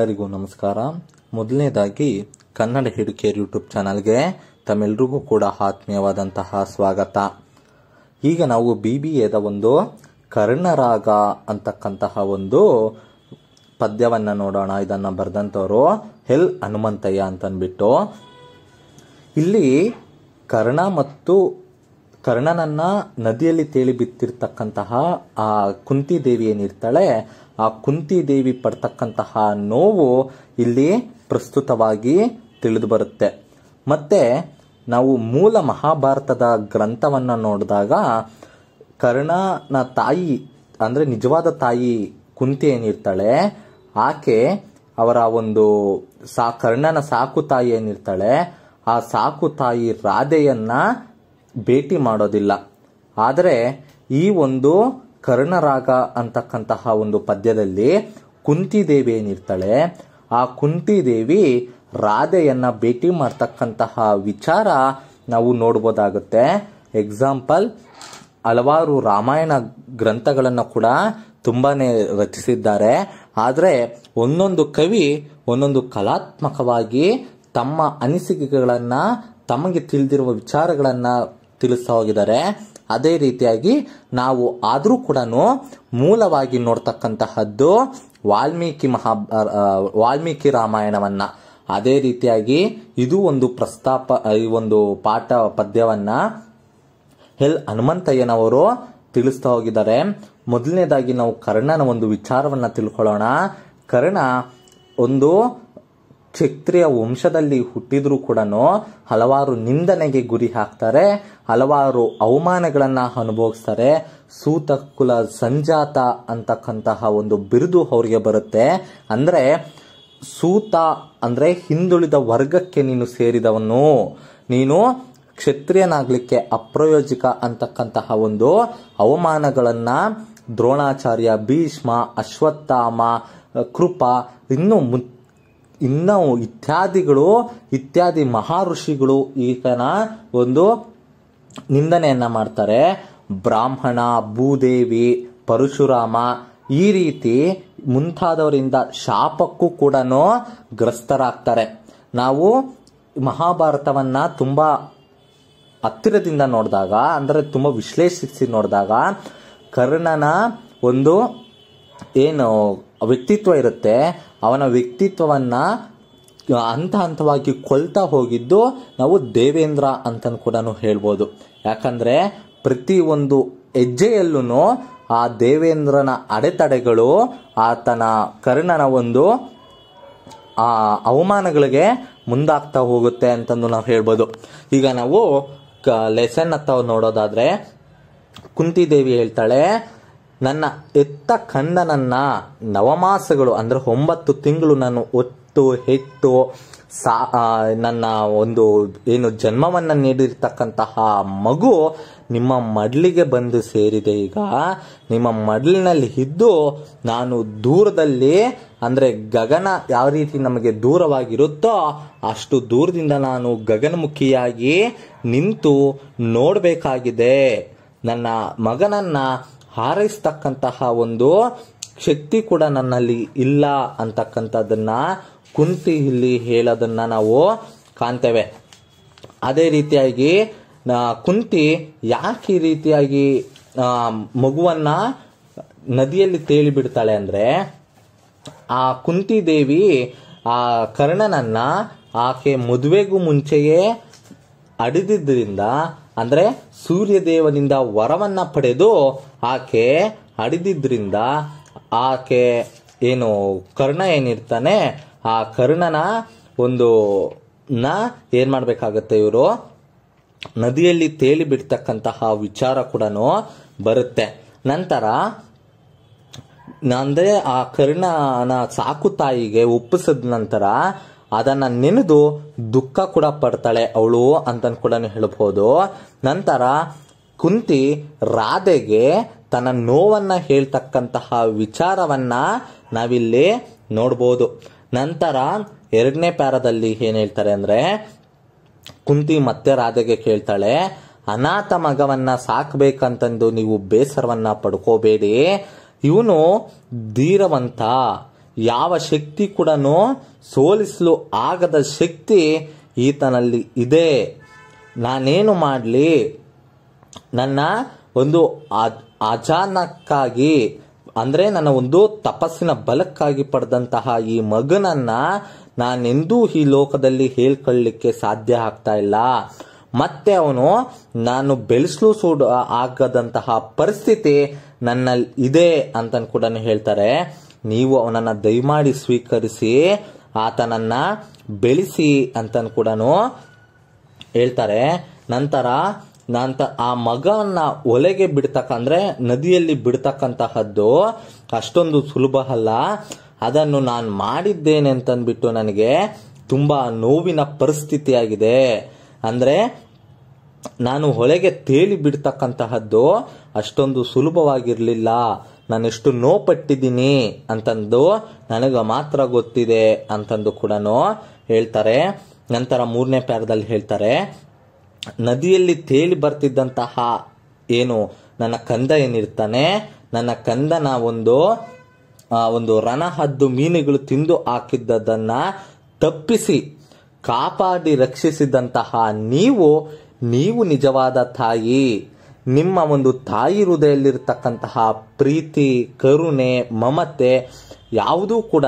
ಎಲ್ಲರಿಗೂ ನಮಸ್ಕಾರ ಮೊದಲನೇದಾಗಿ ಕನ್ನಡ ಹಿಡಿಕೇರ್ ಯೂಟ್ಯೂಬ್ ಚಾನಲ್ಗೆ ತಮ್ಮೆಲ್ರಿಗೂ ಕೂಡ ಆತ್ಮೀಯವಾದಂತಹ ಸ್ವಾಗತ ಈಗ ನಾವು ಬಿ ಬಿ ಎದ ಒಂದು ಕರ್ಣರಾಗ ಅಂತಕ್ಕಂತಹ ಒಂದು ಪದ್ಯವನ್ನು ನೋಡೋಣ ಇದನ್ನು ಬರೆದಂಥವರು ಎಲ್ ಹನುಮಂತಯ್ಯ ಅಂತನ್ಬಿಟ್ಟು ಇಲ್ಲಿ ಕರ್ಣ ಮತ್ತು ಕರ್ಣನನ್ನ ನದಿಯಲ್ಲಿ ತೇಲಿ ಬಿತ್ತಿರ್ತಕ್ಕಂತಹ ಆ ಕುಂತಿ ದೇವಿ ಏನಿರ್ತಾಳೆ ಆ ಕುಂತಿ ದೇವಿ ಪಡ್ತಕ್ಕಂತಹ ನೋವು ಇಲ್ಲಿ ಪ್ರಸ್ತುತವಾಗಿ ತಿಳಿದು ಬರುತ್ತೆ ಮತ್ತೆ ನಾವು ಮೂಲ ಮಹಾಭಾರತದ ಗ್ರಂಥವನ್ನ ನೋಡಿದಾಗ ಕರ್ಣನ ತಾಯಿ ಅಂದ್ರೆ ನಿಜವಾದ ತಾಯಿ ಕುಂತಿ ಏನಿರ್ತಾಳೆ ಆಕೆ ಅವರ ಒಂದು ಸಾ ಕರ್ಣನ ಸಾಕು ತಾಯಿ ಏನಿರ್ತಾಳೆ ಆ ಸಾಕು ತಾಯಿ ರಾಧೆಯನ್ನ ಭೇಟಿ ಮಾಡೋದಿಲ್ಲ ಆದರೆ ಈ ಒಂದು ಕರ್ಣರಾಗ ಅಂತಕ್ಕಂತಹ ಒಂದು ಪದ್ಯದಲ್ಲಿ ಕುಂತಿದೇವಿ ಏನಿರ್ತಾಳೆ ಆ ಕುಂತಿದೇವಿ ರಾಧೆಯನ್ನ ಭೇಟಿ ಮಾಡ್ತಕ್ಕಂತಹ ವಿಚಾರ ನಾವು ನೋಡ್ಬೋದಾಗುತ್ತೆ ಎಕ್ಸಾಂಪಲ್ ಹಲವಾರು ರಾಮಾಯಣ ಗ್ರಂಥಗಳನ್ನು ಕೂಡ ತುಂಬಾ ರಚಿಸಿದ್ದಾರೆ ಆದರೆ ಒಂದೊಂದು ಕವಿ ಒಂದೊಂದು ಕಲಾತ್ಮಕವಾಗಿ ತಮ್ಮ ಅನಿಸಿಕೆಗಳನ್ನು ತಮಗೆ ತಿಳಿದಿರುವ ವಿಚಾರಗಳನ್ನು ತಿಳಿಸ್ತಾ ಹೋಗಿದ್ದಾರೆ ಅದೇ ರೀತಿಯಾಗಿ ನಾವು ಆದರೂ ಕೂಡ ಮೂಲವಾಗಿ ನೋಡ್ತಕ್ಕಂತಹದ್ದು ವಾಲ್ಮೀಕಿ ಮಹಾ ವಾಲ್ಮೀಕಿ ರಾಮಾಯಣವನ್ನ ಅದೇ ರೀತಿಯಾಗಿ ಇದು ಒಂದು ಪ್ರಸ್ತಾಪ ಈ ಒಂದು ಪಾಠ ಪದ್ಯವನ್ನ ಎಲ್ ಹನುಮಂತಯ್ಯನವರು ತಿಳಿಸ್ತಾ ಹೋಗಿದ್ದಾರೆ ಮೊದಲನೇದಾಗಿ ನಾವು ಕರ್ಣನ ಒಂದು ವಿಚಾರವನ್ನ ತಿಳ್ಕೊಳ್ಳೋಣ ಕರ್ಣ ಒಂದು ಕ್ಷತ್ರಿಯ ವಂಶದಲ್ಲಿ ಹುಟ್ಟಿದ್ರೂ ಕೂಡ ಹಲವಾರು ನಿಂದನೆಗೆ ಗುರಿ ಹಾಕ್ತಾರೆ ಹಲವಾರು ಅವಮಾನಗಳನ್ನು ಅನುಭವಿಸ್ತಾರೆ ಸೂತ ಕುಲ ಸಂಜಾತ ಅಂತಕ್ಕಂತಹ ಒಂದು ಬಿರುದು ಅವರಿಗೆ ಬರುತ್ತೆ ಅಂದ್ರೆ ಸೂತ ಅಂದ್ರೆ ಹಿಂದುಳಿದ ವರ್ಗಕ್ಕೆ ನೀನು ಸೇರಿದವನು ನೀನು ಕ್ಷತ್ರಿಯನಾಗಲಿಕ್ಕೆ ಅಪ್ರಯೋಜಕ ಅಂತಕ್ಕಂತಹ ಒಂದು ಅವಮಾನಗಳನ್ನು ದ್ರೋಣಾಚಾರ್ಯ ಭೀಷ್ಮ ಅಶ್ವತ್ಥಾಮ ಕೃಪ ಇನ್ನು ಇನ್ನೂ ಇತ್ಯಾದಿಗಳು ಇತ್ಯಾದಿ ಮಹಾ ಋಷಿಗಳು ಈತನ ಒಂದು ನಿಂದನೆಯನ್ನ ಮಾಡ್ತಾರೆ ಬ್ರಾಹ್ಮಣ ಭೂದೇವಿ ಪರಶುರಾಮ ಈ ರೀತಿ ಮುಂತಾದವರಿಂದ ಶಾಪಕ್ಕೂ ಕೂಡ ಗ್ರಸ್ತರಾಗ್ತಾರೆ ನಾವು ಮಹಾಭಾರತವನ್ನ ತುಂಬಾ ಹತ್ತಿರದಿಂದ ನೋಡಿದಾಗ ಅಂದ್ರೆ ತುಂಬಾ ವಿಶ್ಲೇಷಿಸಿ ನೋಡಿದಾಗ ಕರ್ಣನ ಒಂದು ಏನು ವ್ಯಕ್ತಿತ್ವ ಇರುತ್ತೆ ಅವನ ವ್ಯಕ್ತಿತ್ವವನ್ನು ಹಂತ ಹಂತವಾಗಿ ಕೊಲ್ತಾ ಹೋಗಿದ್ದು ನಾವು ದೇವೇಂದ್ರ ಅಂತ ಕೂಡ ಹೇಳ್ಬೋದು ಯಾಕಂದರೆ ಒಂದು ಹೆಜ್ಜೆಯಲ್ಲೂ ಆ ದೇವೇಂದ್ರನ ಅಡೆತಡೆಗಳು ಆತನ ಕರ್ಣನ ಒಂದು ಆ ಅವಮಾನಗಳಿಗೆ ಮುಂದಾಗ್ತಾ ಹೋಗುತ್ತೆ ಅಂತಂದು ನಾವು ಹೇಳ್ಬೋದು ಈಗ ನಾವು ಲೆಸನ್ ಹತ್ತ ನೋಡೋದಾದ್ರೆ ಕುಂತಿದೇವಿ ಹೇಳ್ತಾಳೆ ನನ್ನ ಎತ್ತ ಕಂದನನ್ನ ನವಮಾಸಗಳು ಅಂದ್ರೆ ಒಂಬತ್ತು ತಿಂಗಳು ನಾನು ಒತ್ತು ಹೆತ್ತು ಸಾ ನನ್ನ ಒಂದು ಏನು ಜನ್ಮವನ್ನು ನೀಡಿರ್ತಕ್ಕಂತಹ ಮಗು ನಿಮ್ಮ ಮಡ್ಲಿಗೆ ಬಂದು ಸೇರಿದೆ ಈಗ ನಿಮ್ಮ ಮಡ್ಲಿನಲ್ಲಿ ಇದ್ದು ನಾನು ದೂರದಲ್ಲಿ ಅಂದ್ರೆ ಗಗನ ಯಾವ ರೀತಿ ನಮಗೆ ದೂರವಾಗಿರುತ್ತೋ ಅಷ್ಟು ದೂರದಿಂದ ನಾನು ಗಗನಮುಖಿಯಾಗಿ ನಿಂತು ನೋಡಬೇಕಾಗಿದೆ ನನ್ನ ಮಗನನ್ನ ಹಾರೈಸ್ತಕ್ಕಂತಹ ಒಂದು ಶಕ್ತಿ ಕೂಡ ನನ್ನಲ್ಲಿ ಇಲ್ಲ ಅಂತಕ್ಕಂಥದ್ದನ್ನ ಕುಂತಿ ಇಲ್ಲಿ ಹೇಳೋದನ್ನ ನಾವು ಕಾಣ್ತೇವೆ ಅದೇ ರೀತಿಯಾಗಿ ಕುಂತಿ ಯಾಕೆ ಈ ರೀತಿಯಾಗಿ ಮಗುವನ್ನ ನದಿಯಲ್ಲಿ ತೇಲಿ ಬಿಡ್ತಾಳೆ ಅಂದ್ರೆ ಆ ಕುಂತಿ ದೇವಿ ಆ ಕರ್ಣನನ್ನ ಆಕೆ ಮದುವೆಗೂ ಮುಂಚೆಯೇ ಅಡಿದಿದ್ದರಿಂದ ಅಂದ್ರೆ ಸೂರ್ಯದೇವನಿಂದ ವರವನ್ನ ಪಡೆದು ಆಕೆ ಹಡಿದಿದ್ರಿಂದ ಆಕೆ ಏನು ಕರ್ಣ ಏನಿರ್ತಾನೆ ಆ ಕರ್ಣನ ಒಂದು ನ ಏನು ಮಾಡ್ಬೇಕಾಗತ್ತೆ ಇವರು ನದಿಯಲ್ಲಿ ತೇಲಿ ಬಿಡ್ತಕ್ಕಂತಹ ವಿಚಾರ ಕೂಡ ಬರುತ್ತೆ ನಂತರ ಅಂದ್ರೆ ಆ ಕರ್ಣನ ಸಾಕು ತಾಯಿಗೆ ಒಪ್ಪಿಸಿದ ನಂತರ ಅದನ್ನ ನೆನೆದು ದುಃಖ ಕೂಡ ಪಡ್ತಾಳೆ ಅವಳು ಅಂತ ಕೂಡ ಹೇಳಬಹುದು ನಂತರ ಕುಂತಿ ರಾಧೆಗೆ ತನ್ನ ನೋವನ್ನ ಹೇಳ್ತಕ್ಕಂತಹ ವಿಚಾರವನ್ನ ನಾವಿಲ್ಲಿ ನೋಡ್ಬೋದು ನಂತರ ಎರಡನೇ ಪ್ಯಾರದಲ್ಲಿ ಏನು ಹೇಳ್ತಾರೆ ಅಂದ್ರೆ ಕುಂತಿ ಮತ್ತೆ ರಾಧೆಗೆ ಕೇಳ್ತಾಳೆ ಅನಾಥ ಮಗವನ್ನ ಸಾಕ್ಬೇಕಂತಂದು ನೀವು ಬೇಸರವನ್ನ ಪಡ್ಕೋಬೇಡಿ ಇವನು ಧೀರವಂತ ಯಾವ ಶಕ್ತಿ ಕೂಡ ಸೋಲಿಸಲು ಆಗದ ಶಕ್ತಿ ಈತನಲ್ಲಿ ಇದೆ ನಾನೇನು ಮಾಡಲಿ ನನ್ನ ಒಂದು ಅಜಾನಕ್ಕಾಗಿ ಅಂದ್ರೆ ನನ್ನ ಒಂದು ತಪಸ್ಸಿನ ಬಲಕ್ಕಾಗಿ ಪಡೆದಂತಹ ಈ ಮಗನನ್ನ ನಾನೆಂದೂ ಈ ಲೋಕದಲ್ಲಿ ಹೇಳ್ಕೊಳ್ಳಿಕ್ಕೆ ಸಾಧ್ಯ ಆಗ್ತಾ ಇಲ್ಲ ಮತ್ತೆ ಅವನು ನಾನು ಬೆಳೆಸಲು ಸೂಡ ಆಗದಂತಹ ಪರಿಸ್ಥಿತಿ ನನ್ನಲ್ಲಿ ಇದೆ ಅಂತ ಕೂಡ ಹೇಳ್ತಾರೆ ನೀವು ಅವನನ್ನ ದಯಮಾಡಿ ಸ್ವೀಕರಿಸಿ ಆತನನ್ನ ಬೆಳೆಸಿ ಅಂತ ಕೂಡ ಹೇಳ್ತಾರೆ ನಂತರ ನಾಂತ ಆ ಮಗನ ಒಲೆಗೆ ಅಂದ್ರೆ ನದಿಯಲ್ಲಿ ಬಿಡ್ತಕ್ಕಂತಹದ್ದು ಅಷ್ಟೊಂದು ಸುಲಭ ಅಲ್ಲ ಅದನ್ನು ನಾನು ಮಾಡಿದ್ದೇನೆ ಅಂತಂದ್ಬಿಟ್ಟು ನನಗೆ ತುಂಬಾ ನೋವಿನ ಪರಿಸ್ಥಿತಿಯಾಗಿದೆ ಅಂದ್ರೆ ನಾನು ಹೊಳೆಗೆ ತೇಲಿ ಬಿಡ್ತಕ್ಕಂತಹದ್ದು ಅಷ್ಟೊಂದು ಎಷ್ಟು ನೋ ಪಟ್ಟಿದ್ದೀನಿ ಅಂತಂದು ನನಗೆ ಮಾತ್ರ ಗೊತ್ತಿದೆ ಅಂತಂದು ಕೂಡ ಹೇಳ್ತಾರೆ ನಂತರ ಮೂರನೇ ಪ್ಯಾರದಲ್ಲಿ ಹೇಳ್ತಾರೆ ನದಿಯಲ್ಲಿ ತೇಲಿ ಬರ್ತಿದ್ದಂತಹ ಏನು ನನ್ನ ಕಂದ ಏನಿರ್ತಾನೆ ನನ್ನ ಕಂದನ ಒಂದು ಒಂದು ರಣಹದ್ದು ಮೀನುಗಳು ತಿಂದು ಹಾಕಿದ್ದದನ್ನ ತಪ್ಪಿಸಿ ಕಾಪಾಡಿ ರಕ್ಷಿಸಿದಂತಹ ನೀವು ನೀವು ನಿಜವಾದ ತಾಯಿ ನಿಮ್ಮ ಒಂದು ತಾಯಿ ಹೃದಯದಲ್ಲಿರ್ತಕ್ಕಂತಹ ಪ್ರೀತಿ ಕರುಣೆ ಮಮತೆ ಯಾವುದೂ ಕೂಡ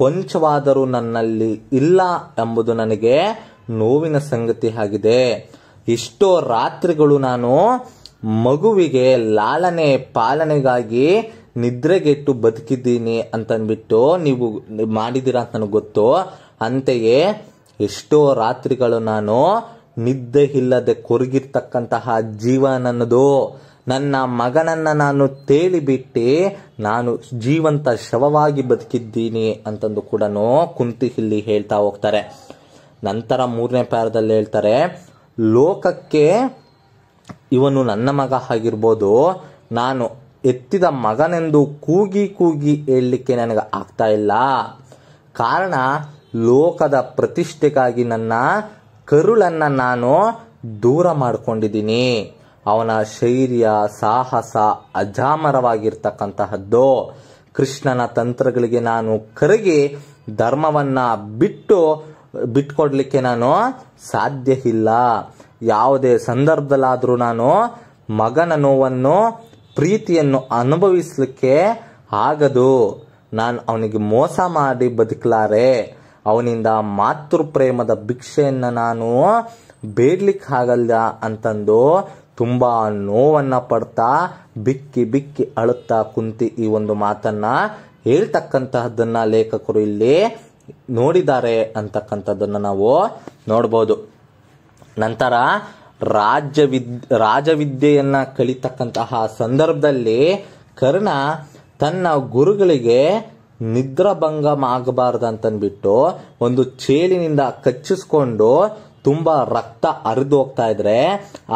ಕೊಂಚವಾದರೂ ನನ್ನಲ್ಲಿ ಇಲ್ಲ ಎಂಬುದು ನನಗೆ ನೋವಿನ ಸಂಗತಿ ಆಗಿದೆ ಇಷ್ಟೋ ರಾತ್ರಿಗಳು ನಾನು ಮಗುವಿಗೆ ಲಾಲನೆ ಪಾಲನೆಗಾಗಿ ನಿದ್ರೆಗೆಟ್ಟು ಬದುಕಿದ್ದೀನಿ ಅಂತನ್ಬಿಟ್ಟು ನೀವು ಮಾಡಿದ್ದೀರಾ ಅಂತ ನನಗೆ ಗೊತ್ತು ಅಂತೆಯೇ ಎಷ್ಟೋ ರಾತ್ರಿಗಳು ನಾನು ನಿದ್ದೆ ಇಲ್ಲದೆ ಕೊರಗಿರ್ತಕ್ಕಂತಹ ಜೀವ ನನ್ನದು ನನ್ನ ಮಗನನ್ನ ನಾನು ತೇಲಿಬಿಟ್ಟು ನಾನು ಜೀವಂತ ಶವವಾಗಿ ಬದುಕಿದ್ದೀನಿ ಅಂತಂದು ಕೂಡ ಕುಂತಿ ಇಲ್ಲಿ ಹೇಳ್ತಾ ಹೋಗ್ತಾರೆ ನಂತರ ಮೂರನೇ ಪ್ಯಾರದಲ್ಲಿ ಹೇಳ್ತಾರೆ ಲೋಕಕ್ಕೆ ಇವನು ನನ್ನ ಮಗ ಆಗಿರ್ಬೋದು ನಾನು ಎತ್ತಿದ ಮಗನೆಂದು ಕೂಗಿ ಕೂಗಿ ಹೇಳಲಿಕ್ಕೆ ನನಗೆ ಆಗ್ತಾ ಇಲ್ಲ ಕಾರಣ ಲೋಕದ ಪ್ರತಿಷ್ಠೆಗಾಗಿ ನನ್ನ ಕರುಳನ್ನ ನಾನು ದೂರ ಮಾಡಿಕೊಂಡಿದ್ದೀನಿ ಅವನ ಶೈರ್ಯ ಸಾಹಸ ಅಜಾಮರವಾಗಿರ್ತಕ್ಕಂತಹದ್ದು ಕೃಷ್ಣನ ತಂತ್ರಗಳಿಗೆ ನಾನು ಕರಗಿ ಧರ್ಮವನ್ನ ಬಿಟ್ಟು ಬಿಟ್ಕೊಡ್ಲಿಕ್ಕೆ ನಾನು ಸಾಧ್ಯ ಇಲ್ಲ ಯಾವುದೇ ಸಂದರ್ಭದಲ್ಲಾದರೂ ನಾನು ಮಗನ ನೋವನ್ನು ಪ್ರೀತಿಯನ್ನು ಅನುಭವಿಸಲಿಕ್ಕೆ ಆಗದು ನಾನು ಅವನಿಗೆ ಮೋಸ ಮಾಡಿ ಬದುಕಲಾರೆ ಅವನಿಂದ ಮಾತೃ ಪ್ರೇಮದ ಭಿಕ್ಷೆಯನ್ನು ನಾನು ಆಗಲ್ಲ ಅಂತಂದು ತುಂಬ ನೋವನ್ನು ಪಡ್ತಾ ಬಿಕ್ಕಿ ಬಿಕ್ಕಿ ಅಳುತ್ತಾ ಕುಂತಿ ಈ ಒಂದು ಮಾತನ್ನ ಹೇಳ್ತಕ್ಕಂತಹದ್ದನ್ನ ಲೇಖಕರು ಇಲ್ಲಿ ನೋಡಿದ್ದಾರೆ ಅಂತಕ್ಕಂಥದ್ದನ್ನು ನಾವು ನೋಡ್ಬೋದು ನಂತರ ರಾಜ್ಯ ರಾಜವಿದ್ಯೆಯನ್ನು ಕಲಿತಕ್ಕಂತಹ ಸಂದರ್ಭದಲ್ಲಿ ಕರ್ಣ ತನ್ನ ಗುರುಗಳಿಗೆ ನಿದ್ರಾಭಂಗ ಆಗಬಾರ್ದು ಅಂತನ್ಬಿಟ್ಟು ಒಂದು ಚೇಳಿನಿಂದ ಕಚ್ಚಿಸ್ಕೊಂಡು ತುಂಬ ರಕ್ತ ಹರಿದು ಹೋಗ್ತಾ ಇದ್ರೆ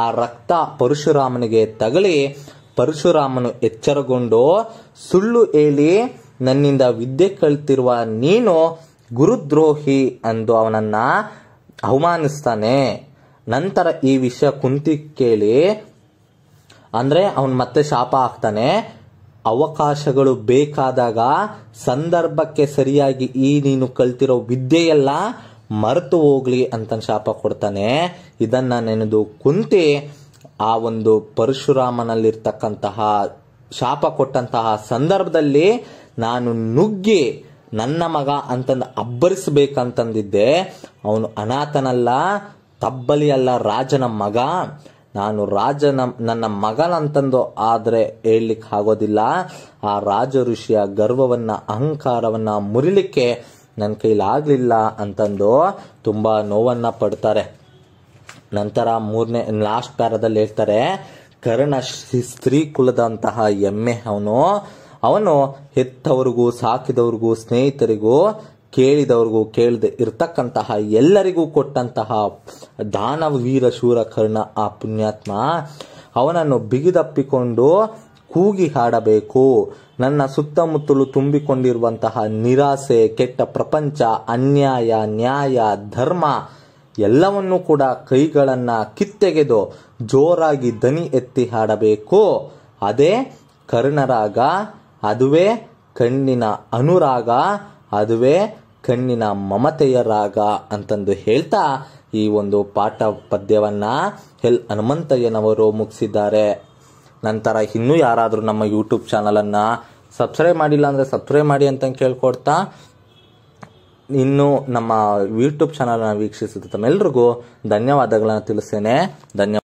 ಆ ರಕ್ತ ಪರಶುರಾಮನಿಗೆ ತಗಲಿ ಪರಶುರಾಮನು ಎಚ್ಚರಗೊಂಡು ಸುಳ್ಳು ಹೇಳಿ ನನ್ನಿಂದ ವಿದ್ಯೆ ಕಲ್ತಿರುವ ನೀನು ಗುರುದ್ರೋಹಿ ಎಂದು ಅವನನ್ನ ಅವಮಾನಿಸ್ತಾನೆ ನಂತರ ಈ ವಿಷಯ ಕುಂತಿ ಕೇಳಿ ಅಂದ್ರೆ ಅವನ್ ಮತ್ತೆ ಶಾಪ ಹಾಕ್ತಾನೆ ಅವಕಾಶಗಳು ಬೇಕಾದಾಗ ಸಂದರ್ಭಕ್ಕೆ ಸರಿಯಾಗಿ ಈ ನೀನು ಕಲ್ತಿರೋ ವಿದ್ಯೆಯೆಲ್ಲ ಮರೆತು ಹೋಗ್ಲಿ ಅಂತ ಶಾಪ ಕೊಡ್ತಾನೆ ಇದನ್ನ ನೆನೆದು ಕುಂತಿ ಆ ಒಂದು ಪರಶುರಾಮನಲ್ಲಿರ್ತಕ್ಕಂತಹ ಶಾಪ ಕೊಟ್ಟಂತಹ ಸಂದರ್ಭದಲ್ಲಿ ನಾನು ನುಗ್ಗಿ ನನ್ನ ಮಗ ಅಂತಂದು ಅಬ್ಬರಿಸಬೇಕಂತಂದಿದ್ದೆ ಅವನು ಅನಾಥನಲ್ಲ ತಬ್ಬಲಿ ಅಲ್ಲ ರಾಜನ ಮಗ ನಾನು ರಾಜನ ನನ್ನ ಮಗನಂತಂದು ಆದರೆ ಹೇಳಲಿಕ್ಕೆ ಆಗೋದಿಲ್ಲ ಆ ರಾಜ ಋಷಿಯ ಗರ್ವವನ್ನು ಅಹಂಕಾರವನ್ನು ಮುರಿಲಿಕ್ಕೆ ನನ್ನ ಕೈಲಾಗಲಿಲ್ಲ ಅಂತಂದು ತುಂಬ ನೋವನ್ನು ಪಡ್ತಾರೆ ನಂತರ ಮೂರನೇ ಲಾಸ್ಟ್ ಪ್ಯಾರದಲ್ಲಿ ಹೇಳ್ತಾರೆ ಕರ್ಣ ಸ್ತ್ರೀ ಕುಲದಂತಹ ಎಮ್ಮೆ ಅವನು ಅವನು ಹೆತ್ತವರಿಗೂ ಸಾಕಿದವ್ರಿಗೂ ಸ್ನೇಹಿತರಿಗೂ ಕೇಳಿದವ್ರಿಗೂ ಕೇಳದೆ ಇರ್ತಕ್ಕಂತಹ ಎಲ್ಲರಿಗೂ ಕೊಟ್ಟಂತಹ ದಾನ ವೀರ ಶೂರ ಕರ್ಣ ಆ ಪುಣ್ಯಾತ್ಮ ಅವನನ್ನು ಬಿಗಿದಪ್ಪಿಕೊಂಡು ಕೂಗಿ ಹಾಡಬೇಕು ನನ್ನ ಸುತ್ತಮುತ್ತಲು ತುಂಬಿಕೊಂಡಿರುವಂತಹ ನಿರಾಸೆ ಕೆಟ್ಟ ಪ್ರಪಂಚ ಅನ್ಯಾಯ ನ್ಯಾಯ ಧರ್ಮ ಎಲ್ಲವನ್ನೂ ಕೂಡ ಕೈಗಳನ್ನು ಕಿತ್ತೆಗೆದು ಜೋರಾಗಿ ದನಿ ಎತ್ತಿ ಹಾಡಬೇಕು ಅದೇ ಕರ್ಣರಾಗ ಅದುವೇ ಕಣ್ಣಿನ ಅನುರಾಗ ಅದುವೇ ಕಣ್ಣಿನ ಮಮತೆಯ ರಾಗ ಅಂತಂದು ಹೇಳ್ತಾ ಈ ಒಂದು ಪಾಠ ಪದ್ಯವನ್ನ ಎಲ್ ಹನುಮಂತಯ್ಯನವರು ಮುಗಿಸಿದ್ದಾರೆ ನಂತರ ಇನ್ನೂ ಯಾರಾದರೂ ನಮ್ಮ ಯೂಟ್ಯೂಬ್ ಚಾನಲನ್ನು ಸಬ್ಸ್ಕ್ರೈಬ್ ಮಾಡಿಲ್ಲ ಅಂದರೆ ಸಬ್ಸ್ಕ್ರೈಬ್ ಮಾಡಿ ಅಂತ ಕೇಳ್ಕೊಡ್ತಾ ಇನ್ನು ನಮ್ಮ ಯೂಟ್ಯೂಬ್ ಚಾನಲನ್ನು ವೀಕ್ಷಿಸಿದ ತಮ್ಮೆಲ್ರಿಗೂ ಧನ್ಯವಾದಗಳನ್ನು ತಿಳಿಸ್ತೇನೆ ಧನ್ಯ